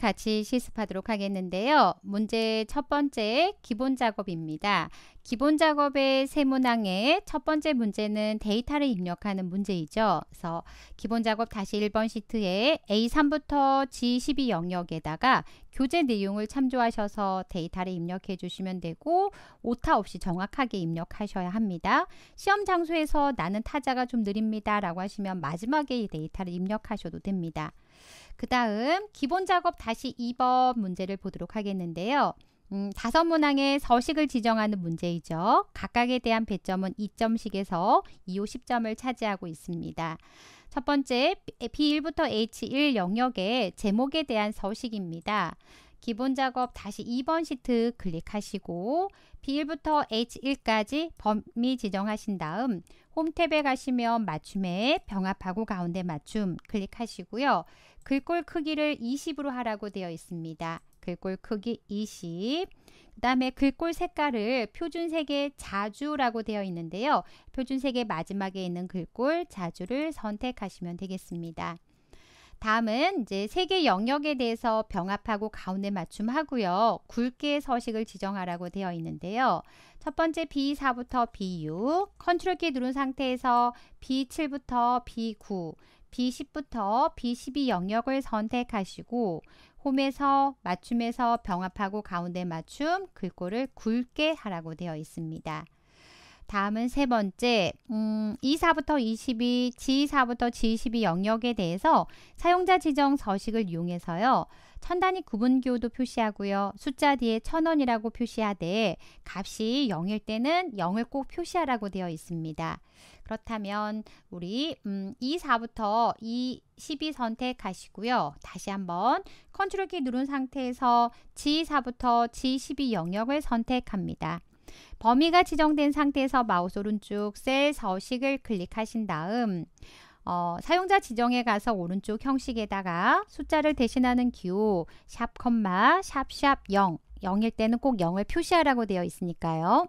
같이 실습하도록 하겠는데요. 문제 첫 번째 기본 작업입니다. 기본 작업의 세문항의 첫 번째 문제는 데이터를 입력하는 문제이죠. 그래서 기본 작업 다시 1번 시트에 A3부터 G12 영역에다가 교재 내용을 참조하셔서 데이터를 입력해 주시면 되고 오타 없이 정확하게 입력하셔야 합니다. 시험 장소에서 나는 타자가 좀 느립니다 라고 하시면 마지막에 데이터를 입력하셔도 됩니다. 그 다음 기본 작업 다시 2번 문제를 보도록 하겠는데요. 음, 다섯 문항의 서식을 지정하는 문제이죠. 각각에 대한 배점은 2점씩에서 2호 10점을 차지하고 있습니다. 첫 번째, B1부터 H1 영역의 제목에 대한 서식입니다. 기본 작업 다시 2번 시트 클릭하시고 B1부터 H1까지 범위 지정하신 다음 홈 탭에 가시면 맞춤에 병합하고 가운데 맞춤 클릭하시고요. 글꼴 크기를 20으로 하라고 되어 있습니다. 글꼴 크기 20. 그 다음에 글꼴 색깔을 표준색의 자주라고 되어 있는데요. 표준색의 마지막에 있는 글꼴 자주를 선택하시면 되겠습니다. 다음은 이제 세 개 영역에 대해서 병합하고 가운데 맞춤하고요. 굵게 서식을 지정하라고 되어 있는데요. 첫 번째 B4부터 B6, 컨트롤 키 누른 상태에서 B7부터 B9, B10부터 B12 영역을 선택하시고 홈에서 맞춤에서 병합하고 가운데 맞춤 글꼴을 굵게 하라고 되어 있습니다. 다음은 세 번째, 음, E4부터 22, G4부터 G12 영역에 대해서 사용자 지정 서식을 이용해서요. 천 단위 구분기호도 표시하고요. 숫자 뒤에 천 원이라고 표시하되 값이 0일 때는 0을 꼭 표시하라고 되어 있습니다. 그렇다면 우리 음, E4부터 E12 선택하시고요. 다시 한번 컨트롤 키 누른 상태에서 G4부터 G12 영역을 선택합니다. 범위가 지정된 상태에서 마우스 오른쪽 셀 서식을 클릭하신 다음 어, 사용자 지정에 가서 오른쪽 형식에다가 숫자를 대신하는 기호 샵 콤마 샵샵 0 0일 때는 꼭 0을 표시하라고 되어 있으니까요.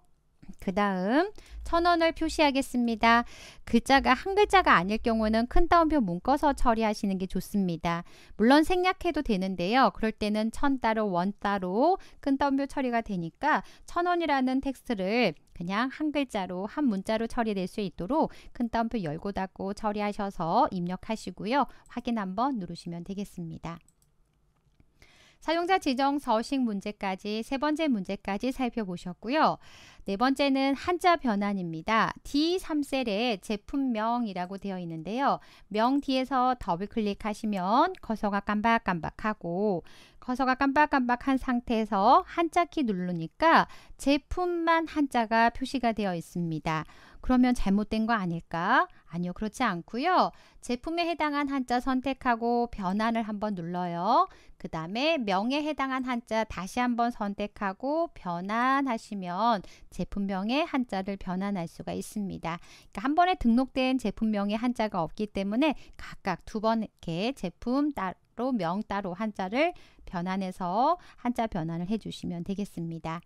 그 다음 천원을 표시하겠습니다. 글자가 한 글자가 아닐 경우는 큰 따옴표 묶어서 처리하시는 게 좋습니다. 물론 생략해도 되는데요. 그럴 때는 천 따로 원 따로 큰 따옴표 처리가 되니까 천원이라는 텍스트를 그냥 한 글자로 한 문자로 처리될 수 있도록 큰 따옴표 열고 닫고 처리하셔서 입력하시고요. 확인 한번 누르시면 되겠습니다. 사용자 지정 서식 문제까지 세 번째 문제까지 살펴보셨고요. 네 번째는 한자 변환입니다. D3셀에 제품명이라고 되어 있는데요. 명 뒤에서 더블 클릭하시면 커서가 깜박깜박하고 커서가 깜박깜박한 상태에서 한자키 누르니까 제품만 한자가 표시가 되어 있습니다. 그러면 잘못된 거 아닐까? 아니요, 그렇지 않고요. 제품에 해당한 한자 선택하고 변환을 한번 눌러요. 그 다음에 명에 해당한 한자 다시 한번 선택하고 변환하시면 제품명의 한자를 변환할 수가 있습니다. 그러니까 한 번에 등록된 제품명의 한자가 없기 때문에 각각 두 번 이렇게 제품 따로 명 따로 한자를 변환해서 한자 변환을 해주시면 되겠습니다.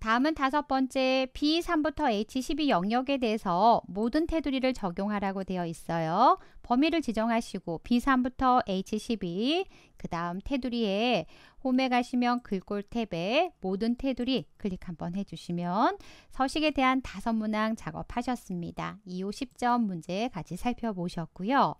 다음은 다섯 번째 B3부터 H12 영역에 대해서 모든 테두리를 적용하라고 되어 있어요. 범위를 지정하시고 B3부터 H12 그 다음 테두리에 홈에 가시면 글꼴 탭에 모든 테두리 클릭 한번 해주시면 서식에 대한 다섯 문항 작업하셨습니다. 2호 10점 문제 같이 살펴보셨고요.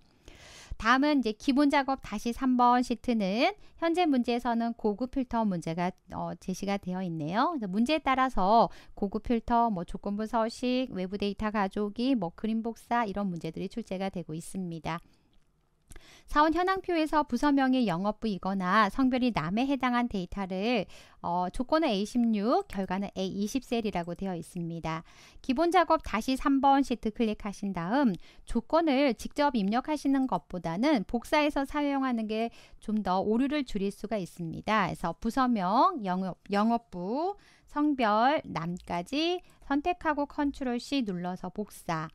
다음은 이제 기본 작업 다시 3번 시트는 현재 문제에서는 고급 필터 문제가 어, 제시가 되어 있네요. 문제에 따라서 고급 필터, 뭐 조건부 서식, 외부 데이터 가족이뭐 그림복사 이런 문제들이 출제가 되고 있습니다. 사원 현황표에서 부서명이 영업부이거나 성별이 남에 해당한 데이터를 어, 조건은 A16, 결과는 A20셀이라고 되어 있습니다. 기본 작업 다시 3번 시트 클릭하신 다음 조건을 직접 입력하시는 것보다는 복사해서 사용하는 게 좀 더 오류를 줄일 수가 있습니다. 그래서 부서명, 영업, 영업부, 성별, 남까지 선택하고 컨트롤 C 눌러서 복사.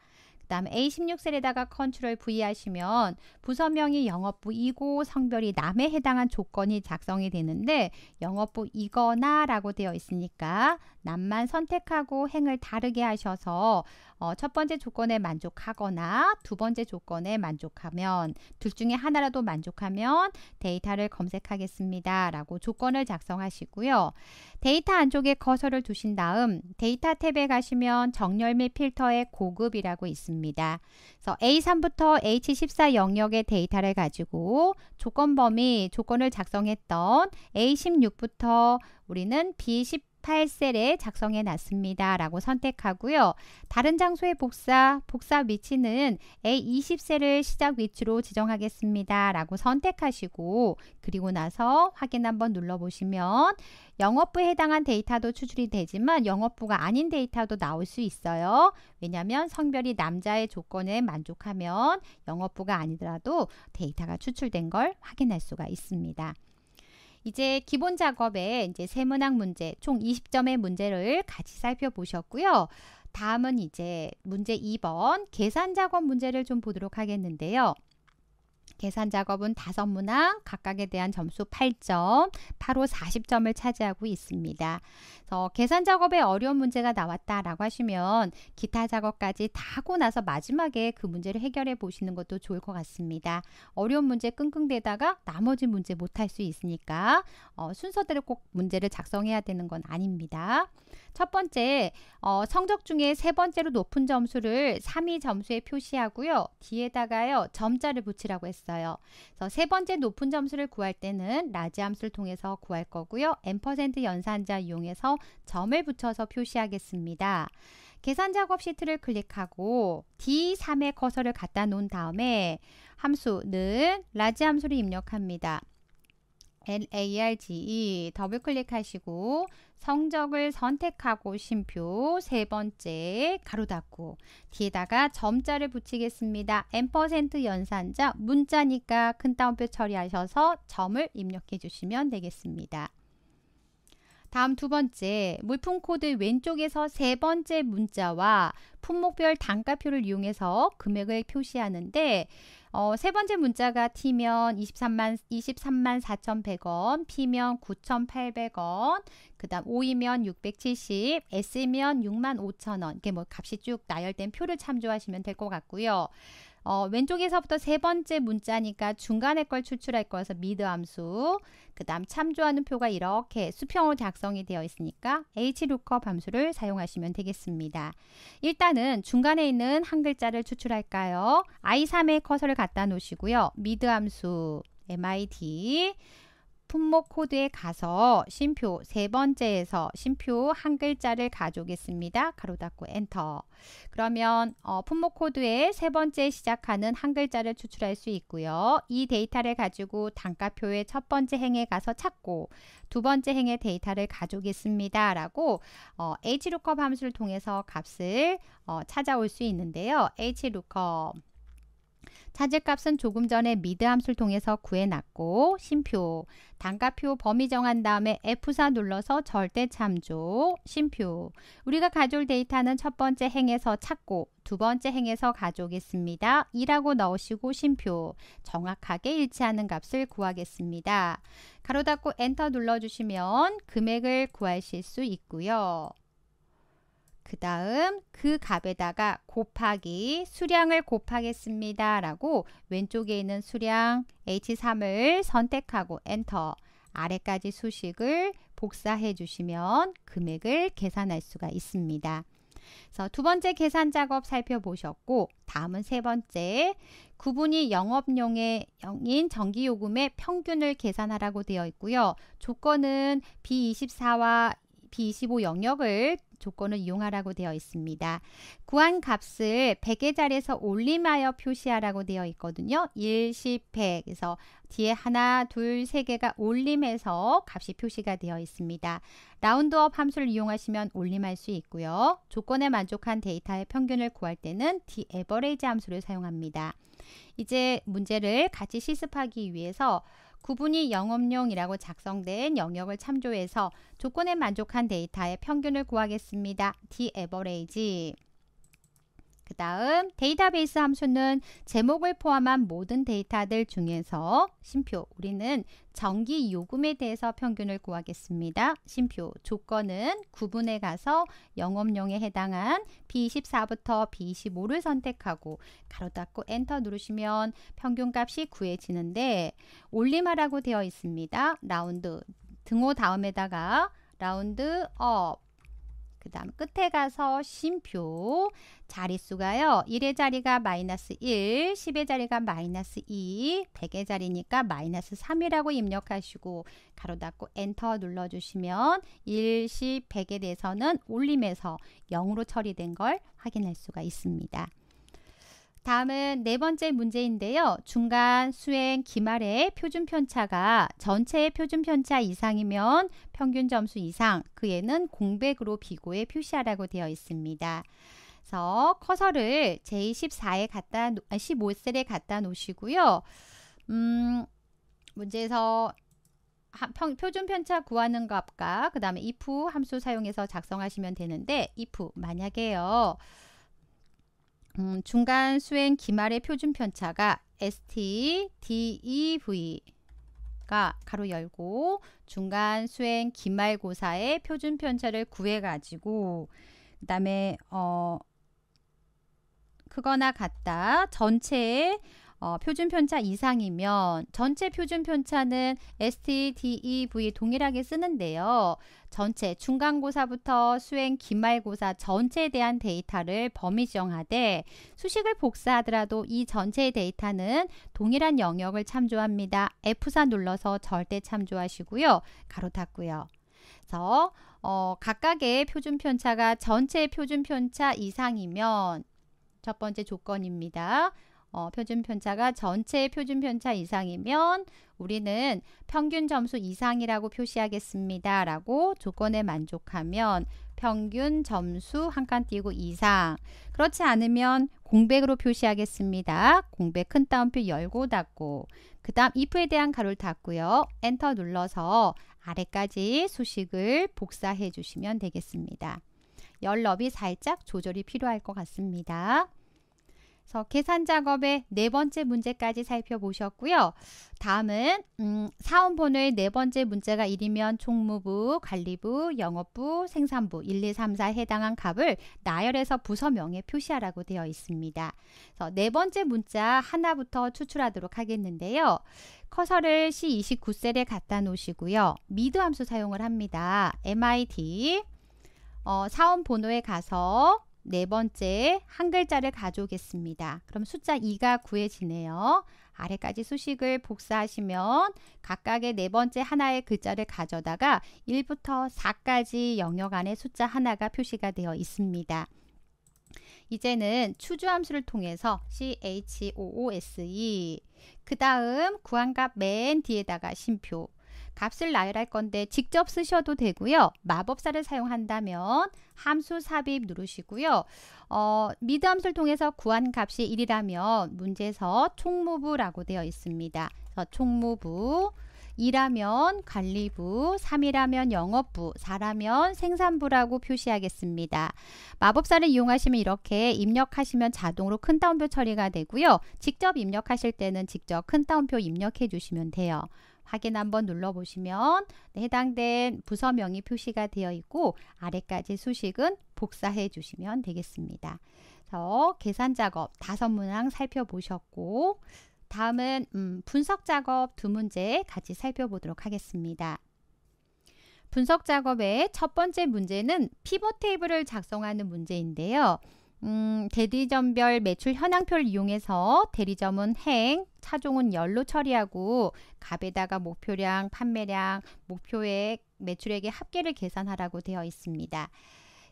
다음 A16셀에다가 컨트롤 V 하시면 부서명이 영업부 이고 성별이 남에 해당한 조건이 작성이 되는데 영업부 이거나 라고 되어 있으니까 남만 선택하고 행을 다르게 하셔서 어, 첫 번째 조건에 만족하거나 두 번째 조건에 만족하면 둘 중에 하나라도 만족하면 데이터를 검색하겠습니다. 라고 조건을 작성하시고요. 데이터 안쪽에 커서를 두신 다음 데이터 탭에 가시면 정렬 및 필터의 고급이라고 있습니다. 그래서 A3부터 H14 영역의 데이터를 가지고 조건 범위 조건을 작성했던 A16부터 우리는 B10 8셀에 작성해 놨습니다. 라고 선택하고요. 다른 장소의 복사, 복사 위치는 A20셀을 시작 위치로 지정하겠습니다. 라고 선택하시고 그리고 나서 확인 한번 눌러보시면 영업부에 해당한 데이터도 추출이 되지만 영업부가 아닌 데이터도 나올 수 있어요. 왜냐하면 성별이 남자의 조건에 만족하면 영업부가 아니더라도 데이터가 추출된 걸 확인할 수가 있습니다. 이제 기본 작업에 이제 세문학 문제 총 20점의 문제를 같이 살펴보셨고요. 다음은 이제 문제 2번 계산 작업 문제를 좀 보도록 하겠는데요. 계산 작업은 다섯 문항, 각각에 대한 점수 8점, 8호 40점을 차지하고 있습니다. 그래서 계산 작업에 어려운 문제가 나왔다라고 하시면 기타 작업까지 다 하고 나서 마지막에 그 문제를 해결해 보시는 것도 좋을 것 같습니다. 어려운 문제 끙끙대다가 나머지 문제 못 할 수 있으니까 어, 순서대로 꼭 문제를 작성해야 되는 건 아닙니다. 첫 번째, 어, 성적 중에 세 번째로 높은 점수를 3위 점수에 표시하고요. 뒤에다가요, 점자를 붙이라고 했어요. 그래서 세 번째 높은 점수를 구할 때는 라지 함수를 통해서 구할 거고요. n% 연산자 이용해서 점을 붙여서 표시하겠습니다. 계산 작업 시트를 클릭하고 d 3의 커서를 갖다 놓은 다음에 함수는 라지 함수를 입력합니다. LARGE 더블 클릭하시고 성적을 선택하고 쉼표 세 번째 가로 닫고 뒤에다가 점자를 붙이겠습니다. 엠 연산자 문자니까 큰 따옴표 처리하셔서 점을 입력해 주시면 되겠습니다. 다음 두 번째, 물품 코드 왼쪽에서 세 번째 문자와 품목별 단가표를 이용해서 금액을 표시하는데 어, 세 번째 문자가 T면 23만 23만 4,100원, P면 9,800원, 그다음 O이면 670, S면 6 5,000원. 이게 뭐 값이 쭉 나열된 표를 참조하시면 될 것 같고요. 어, 왼쪽에서부터 세 번째 문자니까 중간에 걸 추출할 거여서 미드 함수 그 다음 참조하는 표가 이렇게 수평으로 작성이 되어 있으니까 h lookup 함수를 사용하시면 되겠습니다. 일단은 중간에 있는 한 글자를 추출할까요? i3에 커서를 갖다 놓으시고요. 미드 함수 mid 품목 코드에 가서 심표 세 번째에서 심표 한 글자를 가져오겠습니다. 가로 닫고 엔터. 그러면 어, 품목 코드에 세 번째 시작하는 한 글자를 추출할 수 있고요. 이 데이터를 가지고 단가표의 첫 번째 행에 가서 찾고 두 번째 행의 데이터를 가져오겠습니다. 라고 어, hlookup 함수를 통해서 값을 어, 찾아올 수 있는데요. hlookup 차질 값은 조금 전에 미드 함수를 통해서 구해놨고 심표 단가표 범위 정한 다음에 F4 눌러서 절대 참조 심표 우리가 가져올 데이터는 첫 번째 행에서 찾고 두 번째 행에서 가져오겠습니다. 2라고 넣으시고 심표 정확하게 일치하는 값을 구하겠습니다. 가로 닫고 엔터 눌러주시면 금액을 구하실 수 있고요. 그 다음 그 값에다가 곱하기 수량을 곱하겠습니다. 라고 왼쪽에 있는 수량 H3을 선택하고 엔터 아래까지 수식을 복사해 주시면 금액을 계산할 수가 있습니다. 그래서 두 번째 계산 작업 살펴보셨고 다음은 세 번째 구분이 영업용의 영인 전기요금의 평균을 계산하라고 되어 있고요. 조건은 B24와 b 1 5 영역을 조건을 이용하라고 되어 있습니다. 구한 값을 100의 자리에서 올림하여 표시하라고 되어 있거든요. 1, 10, 100 그래서 뒤에 하나, 둘, 세 개가 올림해서 값이 표시가 되어 있습니다. 라운드업 함수를 이용하시면 올림할 수 있고요. 조건에 만족한 데이터의 평균을 구할 때는 d a v e r a 함수를 사용합니다. 이제 문제를 같이 시습하기 위해서 구분이 영업용이라고 작성된 영역을 참조해서 조건에 만족한 데이터의 평균을 구하겠습니다. D average 그 다음 데이터베이스 함수는 제목을 포함한 모든 데이터들 중에서 심표 우리는 정기 요금에 대해서 평균을 구하겠습니다. 심표 조건은 구분에 가서 영업용에 해당한 B24부터 B25를 선택하고 가로 닫고 엔터 누르시면 평균값이 구해지는데 올림하라고 되어 있습니다. 라운드 등호 다음에다가 라운드 업그 다음 끝에 가서 쉼표 자릿수가요. 1의 자리가 마이너스 1, 10의 자리가 마이너스 2, 100의 자리니까 마이너스 3이라고 입력하시고 가로 닫고 엔터 눌러주시면 1, 10, 100에 대해서는 올림에서 0으로 처리된 걸 확인할 수가 있습니다. 다음은 네 번째 문제인데요. 중간 수행 기말의 표준 편차가 전체의 표준 편차 이상이면 평균 점수 이상, 그에는 공백으로 비고에 표시하라고 되어 있습니다. 그래서 커서를 제14에 갖다 15셀에 아, 갖다 놓으시고요. 음, 문제에서 평, 표준 편차 구하는 값과 그 다음에 if 함수 사용해서 작성하시면 되는데 if 만약에요. 음, 중간 수행 기말의 표준 편차가 ST, DEV가 가로 열고 중간 수행 기말고사의 표준 편차를 구해가지고 그 다음에 어 크거나 같다 전체의 어, 표준 편차 이상이면 전체 표준 편차는 ST, DE, V 동일하게 쓰는데요. 전체 중간고사부터 수행 기말고사 전체에 대한 데이터를 범위 지정하되 수식을 복사하더라도 이 전체의 데이터는 동일한 영역을 참조합니다. F4 눌러서 절대 참조하시고요. 가로 닫고요. 그래서 어, 각각의 표준 편차가 전체 표준 편차 이상이면 첫 번째 조건입니다. 어, 표준 편차가 전체 표준 편차 이상이면 우리는 평균 점수 이상이라고 표시하겠습니다. 라고 조건에 만족하면 평균 점수 한 칸 띄고 이상 그렇지 않으면 공백으로 표시하겠습니다. 공백 큰 따옴표 열고 닫고 그 다음 if에 대한 가로를 닫고요. 엔터 눌러서 아래까지 수식을 복사해 주시면 되겠습니다. 열 너비 살짝 조절이 필요할 것 같습니다. 그래서 계산 작업의 네 번째 문제까지 살펴보셨고요. 다음은 음, 사원번호의 네 번째 문제가 1이면 총무부, 관리부, 영업부, 생산부 1, 2, 3, 4 해당한 값을 나열해서 부서명에 표시하라고 되어 있습니다. 그래서 네 번째 문자 하나부터 추출하도록 하겠는데요. 커서를 C29셀에 갖다 놓으시고요. 미드 함수 사용을 합니다. MID 어, 사원 번호에 가서 네 번째 한 글자를 가져오겠습니다. 그럼 숫자 2가 구해지네요. 아래까지 수식을 복사하시면 각각의 네 번째 하나의 글자를 가져다가 1부터 4까지 영역 안에 숫자 하나가 표시가 되어 있습니다. 이제는 추주 함수를 통해서 CHOOSE 그 다음 구한값 맨 뒤에다가 심표 값을 나열할 건데 직접 쓰셔도 되고요. 마법사를 사용한다면 함수 삽입 누르시고요. 어, 미드 함수를 통해서 구한 값이 1이라면 문제에서 총무부라고 되어 있습니다. 그래서 총무부 2라면 관리부, 3이라면 영업부, 4라면 생산부라고 표시하겠습니다. 마법사를 이용하시면 이렇게 입력하시면 자동으로 큰 따옴표 처리가 되고요. 직접 입력하실 때는 직접 큰 따옴표 입력해 주시면 돼요. 확인 한번 눌러보시면 네, 해당된 부서명이 표시가 되어 있고 아래까지 수식은 복사해 주시면 되겠습니다. 그래서 계산 작업 다섯 문항 살펴보셨고 다음은 음, 분석 작업 두 문제 같이 살펴보도록 하겠습니다. 분석 작업의 첫 번째 문제는 피벗 테이블을 작성하는 문제인데요. 음, 대리점별 매출 현황표를 이용해서 대리점은 행, 차종은 열로 처리하고 갑에다가 목표량, 판매량, 목표액, 매출액의 합계를 계산하라고 되어 있습니다.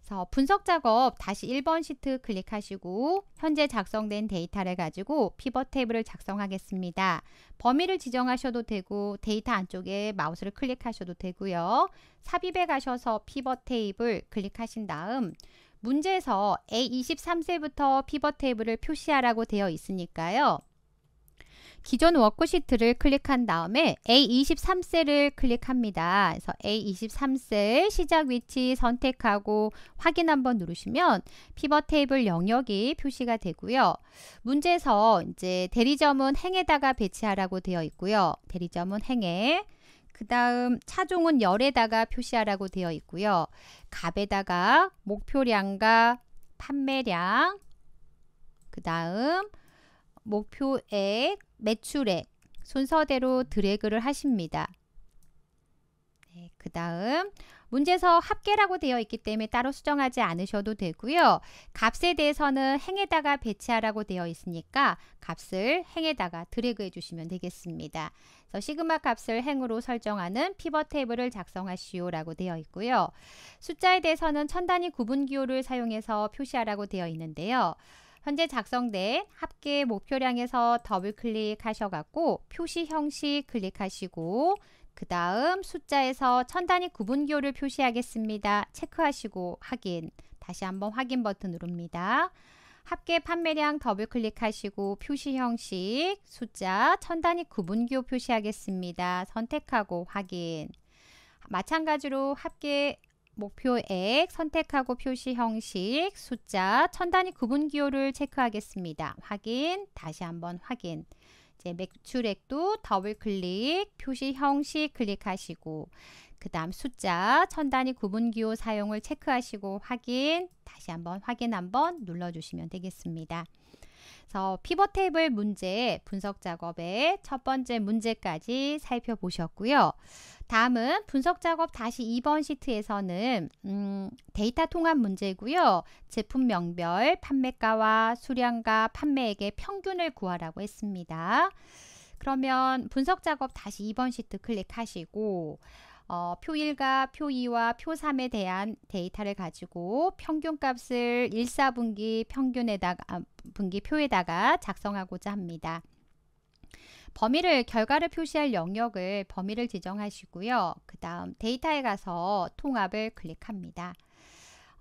그래서 분석 작업 다시 1번 시트 클릭하시고 현재 작성된 데이터를 가지고 피벗 테이블을 작성하겠습니다. 범위를 지정하셔도 되고 데이터 안쪽에 마우스를 클릭하셔도 되고요. 삽입에 가셔서 피벗 테이블 클릭하신 다음 문제에서 A23세부터 피벗 테이블을 표시하라고 되어 있으니까요. 기존 워크시트를 클릭한 다음에 A23셀을 클릭합니다. 그래서 A23셀 시작 위치 선택하고 확인 한번 누르시면 피벗 테이블 영역이 표시가 되고요. 문제에서 이제 대리점은 행에다가 배치하라고 되어 있고요. 대리점은 행에 그 다음 차종은 열에다가 표시하라고 되어 있고요. 값에다가 목표량과 판매량, 그 다음 목표액, 매출액 순서대로 드래그를 하십니다. 네, 그 다음 문제에서 합계라고 되어 있기 때문에 따로 수정하지 않으셔도 되고요. 값에 대해서는 행에다가 배치하라고 되어 있으니까 값을 행에다가 드래그 해주시면 되겠습니다. 그래서 시그마 값을 행으로 설정하는 피벗 테이블을 작성하시오라고 되어 있고요. 숫자에 대해서는 천 단위 구분 기호를 사용해서 표시하라고 되어 있는데요. 현재 작성된 합계 목표량에서 더블 클릭하셔갖고 표시 형식 클릭하시고 그 다음 숫자에서 천 단위 구분기호를 표시하겠습니다. 체크하시고 확인, 다시 한번 확인 버튼 누릅니다. 합계 판매량 더블 클릭하시고 표시 형식, 숫자, 천 단위 구분기호 표시하겠습니다. 선택하고 확인. 마찬가지로 합계 목표액 선택하고 표시 형식, 숫자, 천 단위 구분기호를 체크하겠습니다. 확인, 다시 한번 확인. 이제 매출액도 더블 클릭, 표시 형식 클릭하시고 그 다음 숫자, 천 단위 구분기호 사용을 체크하시고 확인, 다시 한번 확인 한번 눌러주시면 되겠습니다. 그래서 피벗 테이블 문제 분석 작업의 첫 번째 문제까지 살펴보셨고요. 다음은 분석 작업 다시 2번 시트에서는 음, 데이터 통합 문제고요. 제품 명별, 판매가와 수량과 판매액의 평균을 구하라고 했습니다. 그러면 분석 작업 다시 2번 시트 클릭하시고 어, 표 1과 표 2와 표 3에 대한 데이터를 가지고 평균값을 1, 4분기 평균에다가 아, 분기 표에다가 작성하고자 합니다. 범위를 결과를 표시할 영역을 범위를 지정하시고요. 그 다음 데이터에 가서 통합을 클릭합니다.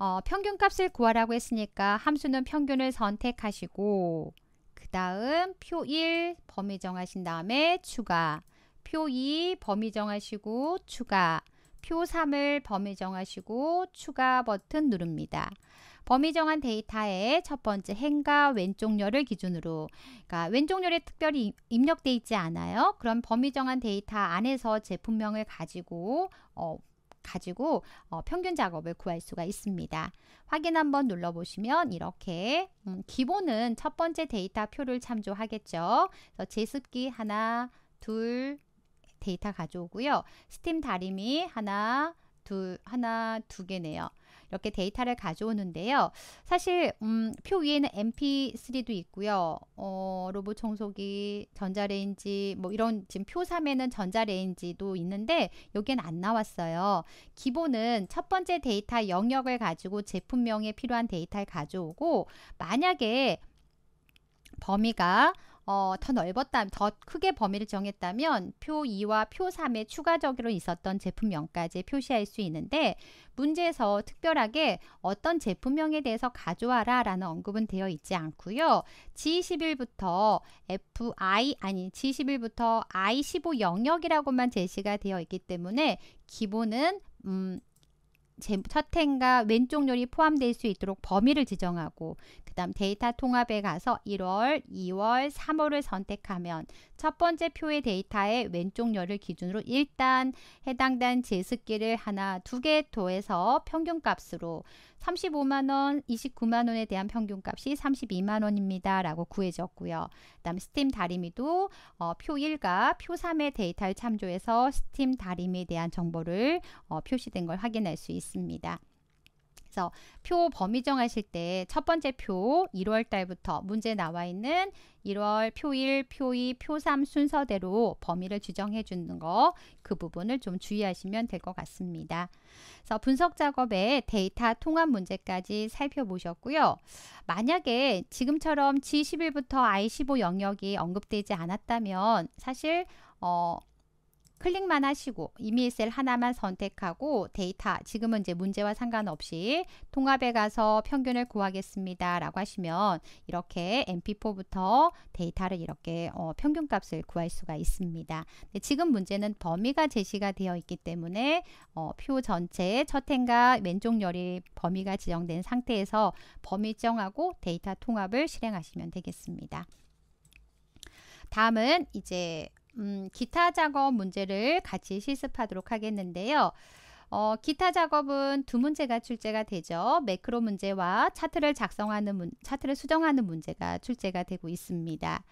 어, 평균값을 구하라고 했으니까 함수는 평균을 선택하시고 그 다음 표 1 범위 정하신 다음에 추가 표2 범위 정하시고 추가, 표 3을 범위 정하시고 추가 버튼 누릅니다. 범위 정한 데이터의 첫 번째 행과 왼쪽열을 기준으로 그러니까 왼쪽열에 특별히 입력돼 있지 않아요. 그럼 범위 정한 데이터 안에서 제품명을 가지고 어, 가지고 어, 평균 작업을 구할 수가 있습니다. 확인 한번 눌러보시면 이렇게 음, 기본은 첫 번째 데이터 표를 참조하겠죠. 그래서 제습기 하나, 둘, 데이터 가져오고요. 스팀 다림이 하나, 두, 하나, 두 개네요. 이렇게 데이터를 가져오는데요. 사실 음, 표 위에는 MP3도 있고요. 어, 로봇 청소기, 전자레인지 뭐 이런 지금 표 3에는 전자레인지도 있는데 여기엔 안 나왔어요. 기본은 첫 번째 데이터 영역을 가지고 제품명에 필요한 데이터를 가져오고 만약에 범위가 어, 더 넓었다, 더 크게 범위를 정했다면 표 2와 표 3에 추가적으로 있었던 제품명까지 표시할 수 있는데 문제에서 특별하게 어떤 제품명에 대해서 가져와라 라는 언급은 되어 있지 않고요. G21부터 FI 아니 G21부터 I15 영역이라고만 제시가 되어 있기 때문에 기본은 음, 차탱과 왼쪽 열이 포함될 수 있도록 범위를 지정하고 그 다음 데이터 통합에 가서 1월, 2월, 3월을 선택하면 첫 번째 표의 데이터의 왼쪽 열을 기준으로 일단 해당된 제습기를 하나 두 개 더해서 평균값으로 35만원, 29만원에 대한 평균값이 32만원입니다. 라고 구해졌고요. 그 다음 스팀 다리미도 어, 표 1과 표 3의 데이터를 참조해서 스팀 다리미에 대한 정보를 어, 표시된 걸 확인할 수 있습니다. 그래서 표 범위 정하실 때 첫 번째 표 1월 달부터 문제 나와 있는 1월 표 1, 표 2, 표 3 순서대로 범위를 지정해 주는 거 그 부분을 좀 주의하시면 될 것 같습니다. 그래서 분석 작업에 데이터 통합 문제까지 살펴보셨고요. 만약에 지금처럼 G11부터 I15 영역이 언급되지 않았다면 사실 어, 클릭만 하시고 이미 셀 하나만 선택하고 데이터 지금은 이제 문제와 상관없이 통합에 가서 평균을 구하겠습니다 라고 하시면 이렇게 mp4부터 데이터를 이렇게 어, 평균값을 구할 수가 있습니다 지금 문제는 범위가 제시가 되어 있기 때문에 어, 표 전체 첫 행과 왼쪽 열이 범위가 지정된 상태에서 범위 정하고 데이터 통합을 실행하시면 되겠습니다 다음은 이제 음, 기타 작업 문제를 같이 실습하도록 하겠는데요. 어, 기타 작업은 두 문제가 출제가 되죠. 매크로 문제와 차트를 작성하는 문, 차트를 수정하는 문제가 출제가 되고 있습니다.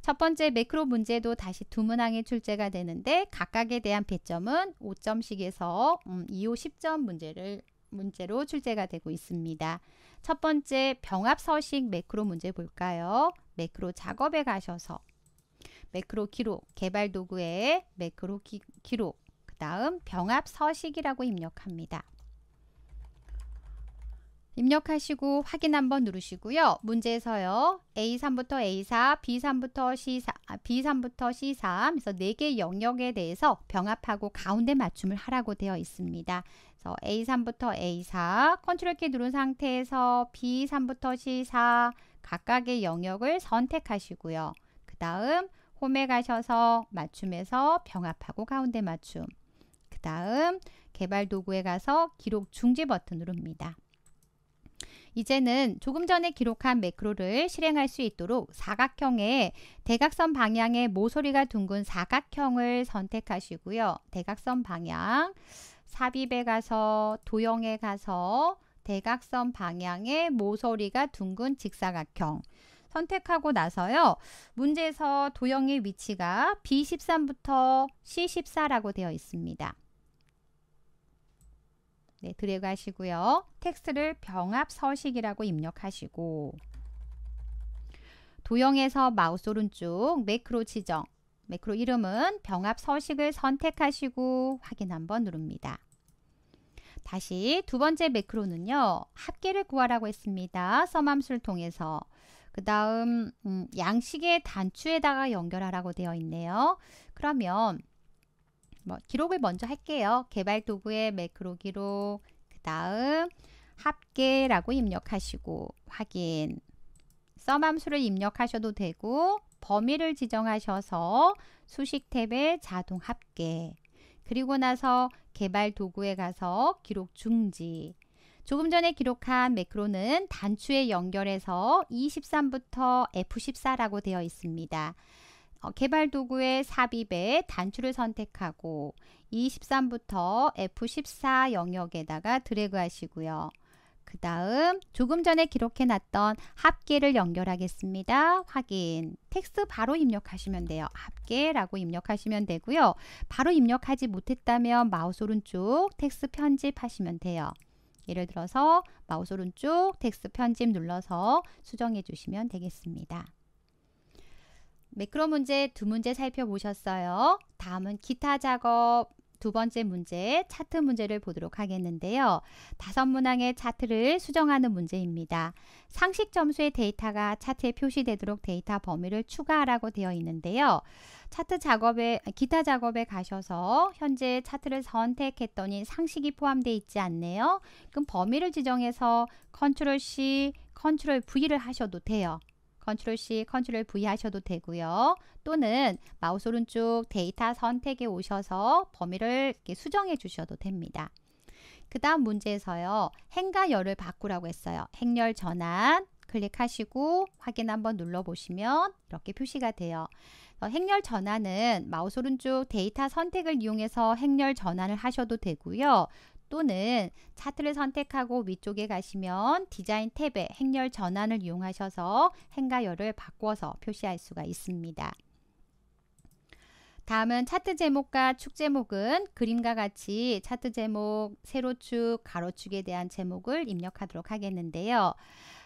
첫 번째 매크로 문제도 다시 두 문항에 출제가 되는데 각각에 대한 배점은 5점씩에서 음, 2호 10점 문제를 문제로 출제가 되고 있습니다. 첫 번째 병합 서식 매크로 문제 볼까요? 매크로 작업에 가셔서 매크로 기록, 개발 도구에 매크로 기, 기록, 그 다음 병합 서식이라고 입력합니다. 입력하시고 확인 한번 누르시고요. 문제에서요. A3부터 A4, B3부터 C4, 아, B3부터 C3 그래서 4개 영역에 대해서 병합하고 가운데 맞춤을 하라고 되어 있습니다. 그래서 A3부터 A4, 컨트롤 키 누른 상태에서 B3부터 C4 각각의 영역을 선택하시고요. 그 다음 홈에 가셔서 맞춤에서 병합하고 가운데 맞춤 그 다음 개발 도구에 가서 기록 중지 버튼 누릅니다. 이제는 조금 전에 기록한 매크로를 실행할 수 있도록 사각형의 대각선 방향의 모서리가 둥근 사각형을 선택하시고요. 대각선 방향 삽입에 가서 도형에 가서 대각선 방향의 모서리가 둥근 직사각형 선택하고 나서요. 문제에서 도형의 위치가 B13부터 C14라고 되어 있습니다. 네, 드래그 하시고요. 텍스트를 병합 서식이라고 입력하시고 도형에서 마우스 오른쪽 매크로 지정 매크로 이름은 병합 서식을 선택하시고 확인 한번 누릅니다. 다시 두 번째 매크로는요. 합계를 구하라고 했습니다. 썸함수를 통해서 그 다음 음, 양식의 단추에다가 연결하라고 되어 있네요. 그러면 뭐 기록을 먼저 할게요. 개발 도구의 매크로 기록, 그 다음 합계라고 입력하시고 확인, 썸함수를 입력하셔도 되고 범위를 지정하셔서 수식 탭에 자동 합계, 그리고 나서 개발 도구에 가서 기록 중지, 조금 전에 기록한 매크로는 단추에 연결해서 2 3부터 F14라고 되어 있습니다. 어, 개발 도구의 삽입에 단추를 선택하고 2 3부터 F14 영역에다가 드래그 하시고요. 그 다음 조금 전에 기록해 놨던 합계를 연결하겠습니다. 확인. 텍스 바로 입력하시면 돼요. 합계라고 입력하시면 되고요. 바로 입력하지 못했다면 마우스 오른쪽 텍스 편집하시면 돼요. 예를 들어서 마우스 오른쪽 텍스트 편집 눌러서 수정해 주시면 되겠습니다. 매크로 문제 두 문제 살펴보셨어요. 다음은 기타 작업 두 번째 문제 차트 문제를 보도록 하겠는데요. 다섯 문항의 차트를 수정하는 문제입니다. 상식 점수의 데이터가 차트에 표시되도록 데이터 범위를 추가하라고 되어 있는데요. 차트 작업에 기타 작업에 가셔서 현재 차트를 선택했더니 상식이 포함되어 있지 않네요. 그럼 범위를 지정해서 컨트롤 C, 컨트롤 V를 하셔도 돼요. 컨트롤 C, 컨트롤 V 하셔도 되고요. 또는 마우스 오른쪽 데이터 선택에 오셔서 범위를 수정해 주셔도 됩니다. 그 다음 문제에서요. 행과 열을 바꾸라고 했어요. 행렬 전환 클릭하시고 확인 한번 눌러보시면 이렇게 표시가 돼요. 어, 행렬 전환은 마우스 오른쪽 데이터 선택을 이용해서 행렬 전환을 하셔도 되고요. 또는 차트를 선택하고 위쪽에 가시면 디자인 탭에 행렬 전환을 이용하셔서 행가 열을 바꿔서 표시할 수가 있습니다. 다음은 차트 제목과 축 제목은 그림과 같이 차트 제목, 세로축, 가로축에 대한 제목을 입력하도록 하겠는데요.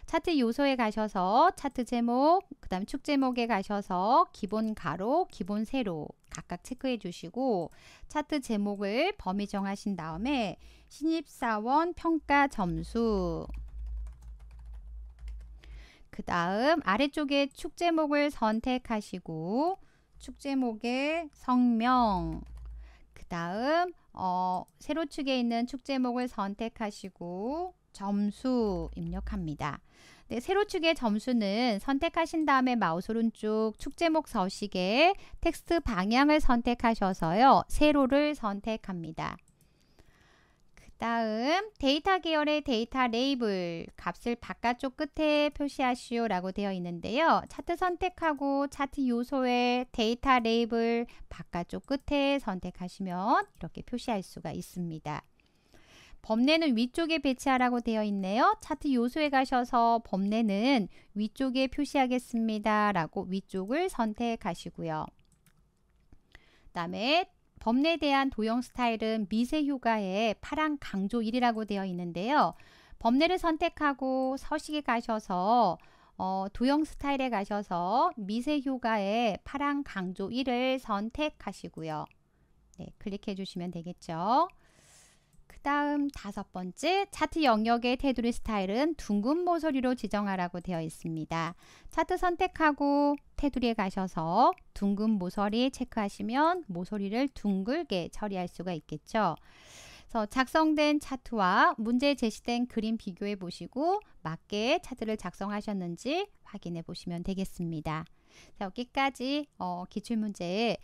차트 요소에 가셔서 차트 제목, 그 다음 축 제목에 가셔서 기본 가로, 기본 세로 각각 체크해 주시고 차트 제목을 범위 정하신 다음에 신입사원 평가 점수 그 다음 아래쪽에 축 제목을 선택하시고 축 제목의 성명 그 다음 어, 세로축에 있는 축 제목을 선택하시고 점수 입력합니다. 네, 세로축의 점수는 선택하신 다음에 마우스 오른쪽 축 제목 서식에 텍스트 방향을 선택하셔서요. 세로를 선택합니다. 그 다음 데이터 계열의 데이터 레이블 값을 바깥쪽 끝에 표시하시오 라고 되어 있는데요. 차트 선택하고 차트 요소의 데이터 레이블 바깥쪽 끝에 선택하시면 이렇게 표시할 수가 있습니다. 범례는 위쪽에 배치하라고 되어 있네요. 차트 요소에 가셔서 범례는 위쪽에 표시하겠습니다. 라고 위쪽을 선택하시고요. 그 다음에 범례에 대한 도형 스타일은 미세 효과의 파랑 강조 1이라고 되어 있는데요. 범례를 선택하고 서식에 가셔서 어, 도형 스타일에 가셔서 미세 효과의 파랑 강조 1을 선택하시고요. 네, 클릭해 주시면 되겠죠. 다음 다섯 번째 차트 영역의 테두리 스타일은 둥근 모서리로 지정하라고 되어 있습니다. 차트 선택하고 테두리에 가셔서 둥근 모서리 체크하시면 모서리를 둥글게 처리할 수가 있겠죠. 그래서 작성된 차트와 문제 제시된 그림 비교해 보시고 맞게 차트를 작성하셨는지 확인해 보시면 되겠습니다. 자, 여기까지 어, 기출문제